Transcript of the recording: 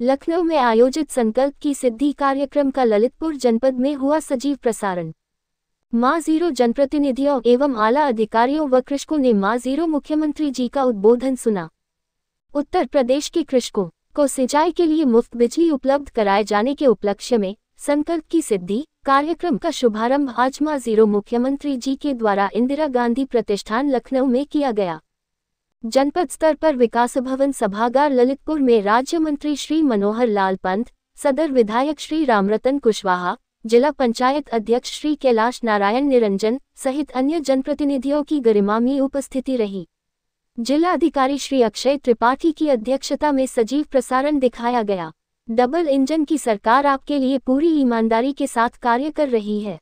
लखनऊ में आयोजित संकल्प की सिद्धि कार्यक्रम का ललितपुर जनपद में हुआ सजीव प्रसारण माँ जीरो जनप्रतिनिधियों एवं आला अधिकारियों व कृषकों ने माँ जीरो मुख्यमंत्री जी का उद्बोधन सुना उत्तर प्रदेश के कृषकों को सिंचाई के लिए मुफ्त बिजली उपलब्ध कराए जाने के उपलक्ष्य में संकल्प की सिद्धि कार्यक्रम का शुभारंभ आज माँ जीरो मुख्यमंत्री जी के द्वारा इंदिरा गांधी प्रतिष्ठान लखनऊ में किया गया जनपद स्तर पर विकास भवन सभागार ललितपुर में राज्य मंत्री श्री मनोहर लाल पंत सदर विधायक श्री रामरतन कुशवाहा जिला पंचायत अध्यक्ष श्री कैलाश नारायण निरंजन सहित अन्य जनप्रतिनिधियों की गरिमामी उपस्थिति रही जिला अधिकारी श्री अक्षय त्रिपाठी की अध्यक्षता में सजीव प्रसारण दिखाया गया डबल इंजन की सरकार आपके लिए पूरी ईमानदारी के साथ कार्य कर रही है